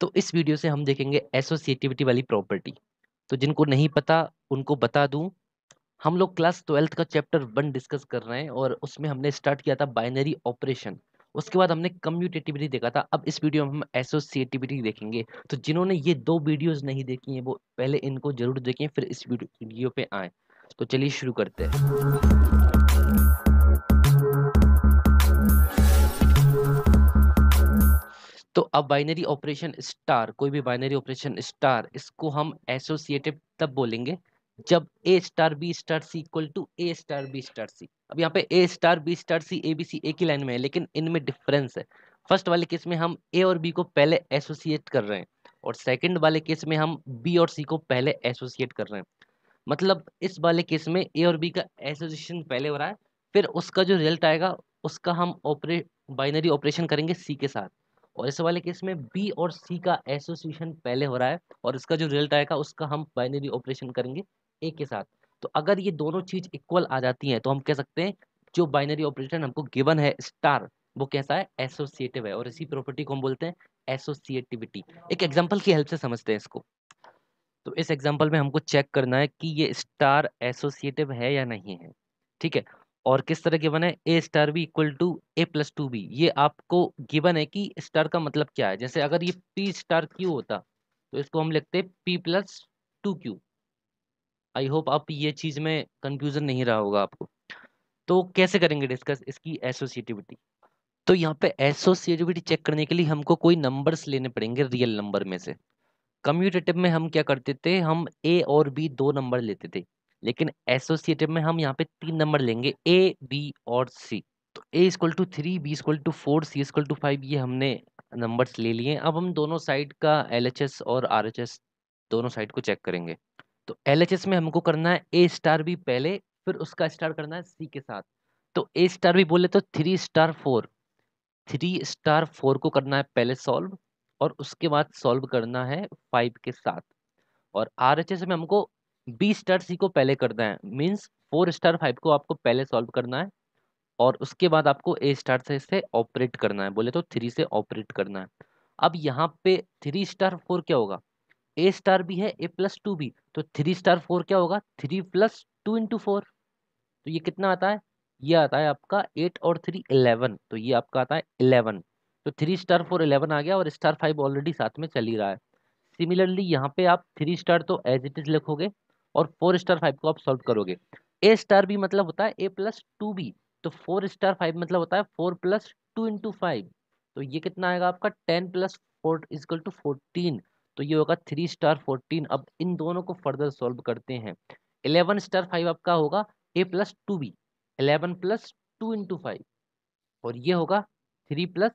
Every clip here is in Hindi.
तो इस वीडियो से हम देखेंगे एसोसिएटिविटी वाली प्रॉपर्टी तो जिनको नहीं पता उनको बता दूं हम लोग क्लास ट्वेल्थ का चैप्टर वन डिस्कस कर रहे हैं और उसमें हमने स्टार्ट किया था बाइनरी ऑपरेशन उसके बाद हमने कम्यूटेटिविटी देखा था अब इस वीडियो में हम एसोसिएटिविटी देखेंगे तो जिन्होंने ये दो वीडियोज नहीं देखी हैं वो पहले इनको जरूर देखें फिर इस वीडियो पे आएँ तो चलिए शुरू करते हैं तो अब बाइनरी ऑपरेशन स्टार कोई भी बाइनरी ऑपरेशन स्टार इसको हम एसोसिएटिव तब बोलेंगे जब A star B star C equal to A star B star C अब यहाँ पे A star B star C A B C एक ही लाइन में है लेकिन इनमें डिफरेंस है फर्स्ट वाले केस में हम ए और बी को पहले एसोसिएट कर रहे हैं और सेकंड वाले केस में हम बी और सी को पहले एसोसिएट कर रहे हैं मतलब इस वाले केस में ए और बी का एसोसिएशन पहले हो रहा है फिर उसका जो रिजल्ट आएगा उसका हम ऑपरे बाइनरी ऑपरेशन करेंगे सी के साथ और इस वाले केस में बी और सी का एसोसिएशन पहले हो रहा है और इसका जो रिजल्ट आएगा उसका हम बाइनरी ऑपरेशन करेंगे ए के साथ तो अगर ये दोनों चीज़ इक्वल आ जाती हैं तो हम कह सकते हैं जो बाइनरी ऑपरेशन हमको गिवन है स्टार वो कैसा है एसोसिएटिव है और इसी प्रॉपर्टी को हम बोलते हैं एसोसिएटिविटी एक एग्जाम्पल की हेल्प से समझते हैं इसको तो इस एग्जाम्पल में हमको चेक करना है कि ये स्टार एसोसिएटिव है या नहीं है ठीक है और किस तरह गिवन है A star B equal to A plus two B ये आपको गिवन है कि स्टार का मतलब क्या है जैसे अगर ये पी स्टार क्यू होता तो इसको हम लिखते P plus two Q I hope आप ये चीज़ में कंफ्यूजन नहीं रहा होगा आपको तो कैसे करेंगे डिस्कस इसकी एसोसिएटिविटी तो यहाँ पे एसोसिएटिविटी चेक करने के लिए हमको कोई नंबर्स लेने पड़ेंगे रियल नंबर में से कम्यूटेटिव में हम क्या करते थे हम ए और बी दो नंबर लेते थे लेकिन एसोसिएटिव में हम यहाँ पे तीन नंबर लेंगे ए बी और सी तो A is equal to three B is equal to four C is equal to five ये हमने नंबर्स ले लिए अब हम दोनों साइड का एल और आर दोनों साइड को चेक करेंगे तो एल में हमको करना है ए स्टार भी पहले फिर उसका स्टार करना है सी के साथ तो ए स्टार भी बोले तो three star four three star four को करना है पहले सॉल्व और उसके बाद सॉल्व करना है फाइव के साथ और आर एच एस में हमको बी स्टार सी को पहले करना है मीन्स फोर स्टार फाइव को आपको पहले सॉल्व करना है और उसके बाद आपको ए स्टार से इसे ऑपरेट करना है बोले तो थ्री से ऑपरेट करना है अब यहाँ पे थ्री स्टार फोर क्या होगा ए स्टार भी है ए प्लस टू भी तो थ्री स्टार फोर क्या होगा three plus two into four तो ये कितना आता है ये आता है आपका एट और थ्री इलेवन तो ये आपका आता है इलेवन तो थ्री स्टार फोर इलेवन आ गया और स्टार फाइव ऑलरेडी साथ में चल ही रहा है सिमिलरली यहाँ पे आप थ्री स्टार तो एज इट इज लिखोगे और फोर स्टार फाइव को आप सॉल्व करोगे ए स्टार बी मतलब होता है ए प्लस टू बी तो फोर स्टार फाइव मतलब होता है four plus two into five तो ये कितना आएगा आपका ten plus four is equal to fourteen तो ये होगा थ्री स्टार फोर्टीन अब इन दोनों को फर्दर सॉल्व करते हैं एलेवन स्टार फाइव आपका होगा A plus two B eleven plus two into five और ये होगा three plus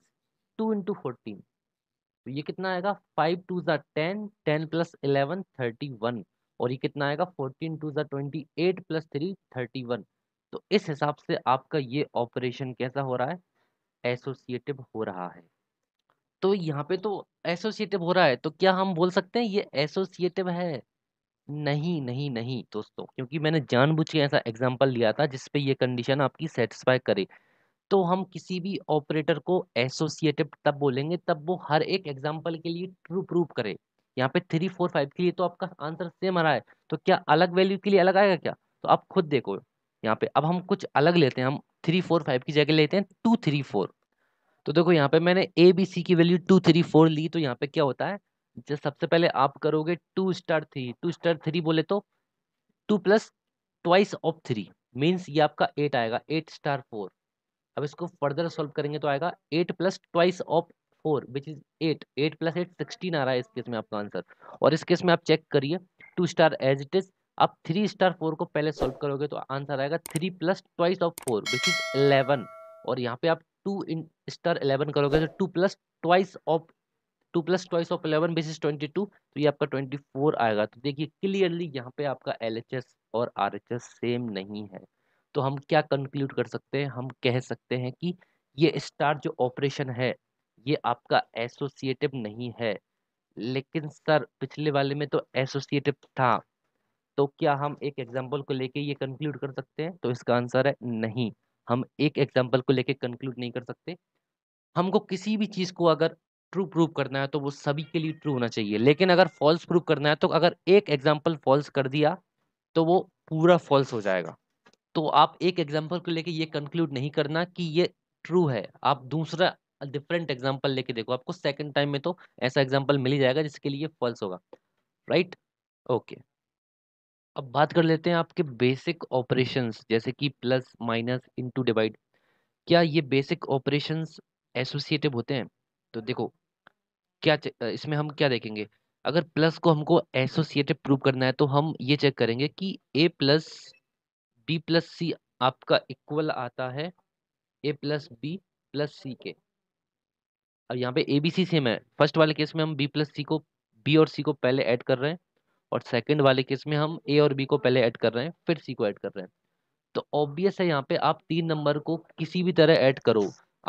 two into fourteen तो ये कितना आएगा फाइव टू ज़ा ten ten plus eleven thirty one और ये कितना आएगा फोर्टीन टू ज़ा twenty eight plus three thirty one तो इस हिसाब से आपका ये ऑपरेशन कैसा हो रहा है एसोसिएटिव हो रहा है तो यहाँ पे तो एसोसिएटिव हो रहा है तो क्या हम बोल सकते हैं ये एसोसिएटिव है नहीं नहीं नहीं दोस्तों क्योंकि मैंने जानबूझ के ऐसा एग्जाम्पल लिया था जिसपे ये कंडीशन आपकी सेटिस्फाई करे तो हम किसी भी ऑपरेटर को एसोसिएटिव तब बोलेंगे तब वो हर एक एग्जाम्पल के लिए ट्रू प्रूव करे यहाँ पे थ्री फोर फाइव के लिए तो आपका आंसर सेम आ रहा है तो क्या अलग वैल्यू के लिए अलग आएगा क्या तो आप खुद देखो यहाँ पे अब हम कुछ अलग लेते हैं हम थ्री फोर फाइव की जगह लेते हैं टू थ्री फोर तो देखो यहाँ पे मैंने ए बी सी की वैल्यू टू थ्री फोर ली तो यहाँ पे क्या होता है जब सबसे पहले आप करोगे two star three two star three बोले तो two plus twice of three means ये आपका एट आएगा एट स्टार फोर अब इसको फर्दर सॉल्व करेंगे तो आएगा eight plus twice of four which is eight eight plus eight sixteen आ रहा है इस केस में आपका आंसर और इस केस में आप चेक करिए two star as it is आप थ्री स्टार फोर को पहले सॉल्व करोगे तो आंसर आएगा three plus twice of four which is eleven और यहाँ पे आप टू इन स्टार इलेवन करोगे तो two plus twice of two plus twice of eleven which is twenty two तो ये आपका ट्वेंटी फोर आएगा तो देखिए क्लियरली यहाँ पे आपका एल एच एस और आर एच एस सेम नहीं है तो हम क्या कंक्लूड कर सकते हैं हम कह सकते हैं कि ये स्टार जो ऑपरेशन है ये आपका एसोसिएटिव नहीं है लेकिन सर पिछले वाले में तो एसोसिएटिव था तो क्या हम एक एग्जाम्पल को लेके ये कंक्लूड कर सकते हैं तो इसका आंसर है नहीं हम एक एग्जाम्पल को लेके कंक्लूड नहीं कर सकते हमको किसी भी चीज़ को अगर ट्रू प्रूव करना है तो वो सभी के लिए ट्रू होना चाहिए लेकिन अगर फॉल्स प्रूव करना है तो अगर एक एग्जाम्पल फॉल्स कर दिया तो वो पूरा फॉल्स हो जाएगा तो आप एक एग्जाम्पल को लेके ये कंक्लूड नहीं करना कि ये ट्रू है आप दूसरा डिफरेंट एग्जाम्पल लेके देखो आपको सेकेंड टाइम में तो ऐसा एग्जाम्पल मिल ही जाएगा जिसके लिए फॉल्स होगा राइट ओके अब बात कर लेते हैं आपके बेसिक ऑपरेशंस जैसे कि प्लस माइनस इनटू डिवाइड क्या ये बेसिक ऑपरेशंस एसोसिएटिव होते हैं तो देखो क्या इसमें हम क्या देखेंगे अगर प्लस को हमको एसोसिएटिव प्रूव करना है तो हम ये चेक करेंगे कि A plus B plus C आपका इक्वल आता है A plus B plus C के अब यहाँ पे ए बी सी सेम है फर्स्ट वाले केस में हम बी प्लस सी को बी और सी को पहले ऐड कर रहे हैं और सेकंड वाले केस में हम ए और बी को पहले ऐड कर रहे हैं फिर सी को ऐड कर रहे हैं तो ऑब्वियस है यहाँ पे आप तीन नंबर को किसी भी तरह ऐड करो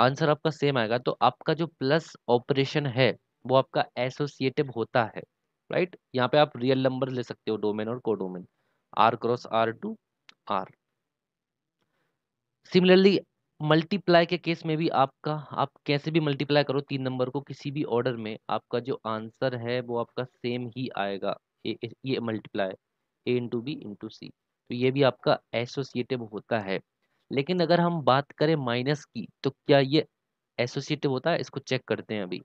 आंसर आपका सेम आएगा तो आपका जो प्लस ऑपरेशन है वो आपका एसोसिएटिव होता है राइट यहाँ पे आप रियल नंबर ले सकते हो डोमेन और codomain R cross R to R similarly multiply के केस में भी आपका आप कैसे भी मल्टीप्लाई करो तीन नंबर को किसी भी ऑर्डर में आपका जो आंसर है वो आपका सेम ही आएगा ए, ए, ये multiply A into B into C तो ये भी आपका एसोसिएटिव होता है लेकिन अगर हम बात करें माइनस की तो क्या ये एसोसिएटिव होता है इसको चेक करते हैं अभी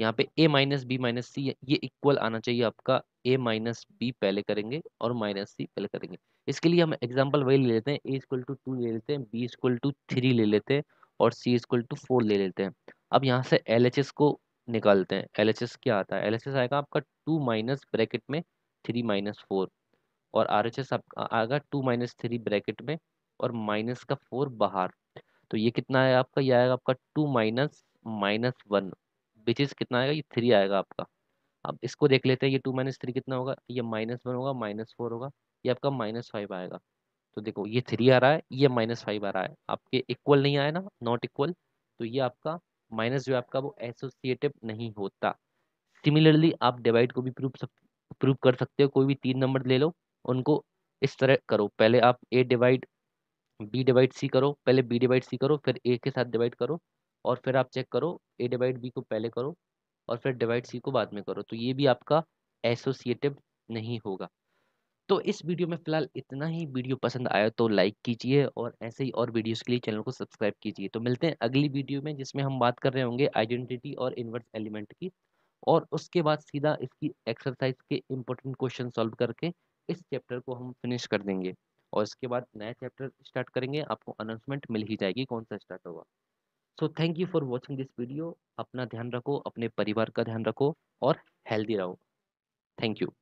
यहाँ पे A minus B minus C ये इक्वल आना चाहिए आपका ए माइनस बी पहले करेंगे और माइनस सी पहले करेंगे इसके लिए हम एग्जाम्पल वही ले लेते हैं ए इक्वल टू टू ले लेते हैं बी इक्वल टू थ्री ले लेते हैं और सी इक्वल टू फोर ले लेते हैं अब यहाँ से एल को निकालते हैं एल क्या आता है एल आएगा आपका टू माइनस ब्रैकेट में थ्री माइनस फोर और आर एच एस आपका आएगा टू माइनस थ्री ब्रैकेट में और माइनस का फोर बाहर तो ये कितना है आपका ये आएगा आपका two minus minus one which is कितना आएगा ये थ्री आएगा आपका अब इसको देख लेते हैं ये टू माइनस थ्री कितना होगा ये माइनस वन होगा माइनस फोर होगा ये आपका माइनस फाइव आएगा तो देखो ये थ्री आ रहा है ये माइनस फाइव आ रहा है आपके इक्वल नहीं आया ना नॉट इक्वल तो ये आपका माइनस जो आपका वो एसोसिएटिव नहीं होता सिमिलरली आप डिवाइड को भी प्रूव सक प्रूव कर सकते हो कोई भी तीन नंबर ले लो उनको इस तरह करो पहले आप A divide B divide C करो पहले बी डिवाइड सी करो फिर ए के साथ डिवाइड करो और फिर आप चेक करो ए डिवाइड बी को पहले करो और फिर डिवाइड सी को बाद में करो तो ये भी आपका एसोसिएटिव नहीं होगा तो इस वीडियो में फ़िलहाल इतना ही वीडियो पसंद आया तो लाइक कीजिए और ऐसे ही और वीडियोस के लिए चैनल को सब्सक्राइब कीजिए तो मिलते हैं अगली वीडियो में जिसमें हम बात कर रहे होंगे आइडेंटिटी और इन्वर्स एलिमेंट की और उसके बाद सीधा इसकी एक्सरसाइज के इम्पोर्टेंट क्वेश्चन सॉल्व करके इस चैप्टर को हम फिनिश कर देंगे और इसके बाद नया चैप्टर स्टार्ट करेंगे आपको अनाउंसमेंट मिल ही जाएगी कौन सा स्टार्ट होगा so thank you for watching this video अपना ध्यान रखो अपने परिवार का ध्यान रखो और हेल्दी रहो थैंक यू